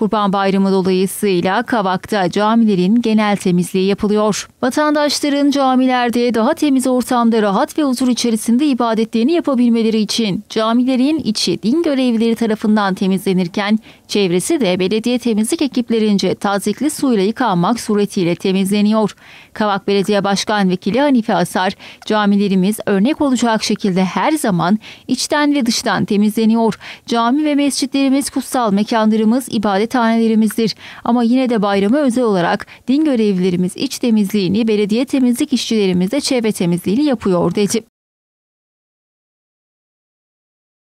Kurban Bayramı dolayısıyla Kavak'ta camilerin genel temizliği yapılıyor. Vatandaşların camilerde daha temiz ortamda rahat ve huzur içerisinde ibadetlerini yapabilmeleri için camilerin içi din görevlileri tarafından temizlenirken çevresi de belediye temizlik ekiplerince tazikli suyla yıkanmak suretiyle temizleniyor. Kavak Belediye Başkan Vekili Hanife Asar, camilerimiz örnek olacak şekilde her zaman içten ve dıştan temizleniyor. Cami ve mescitlerimiz, kutsal mekanlarımız ibadet tanelerimizdir. Ama yine de bayramı özel olarak din görevlilerimiz iç temizliğini, belediye temizlik işçilerimiz de çevre temizliğini yapıyor dedi.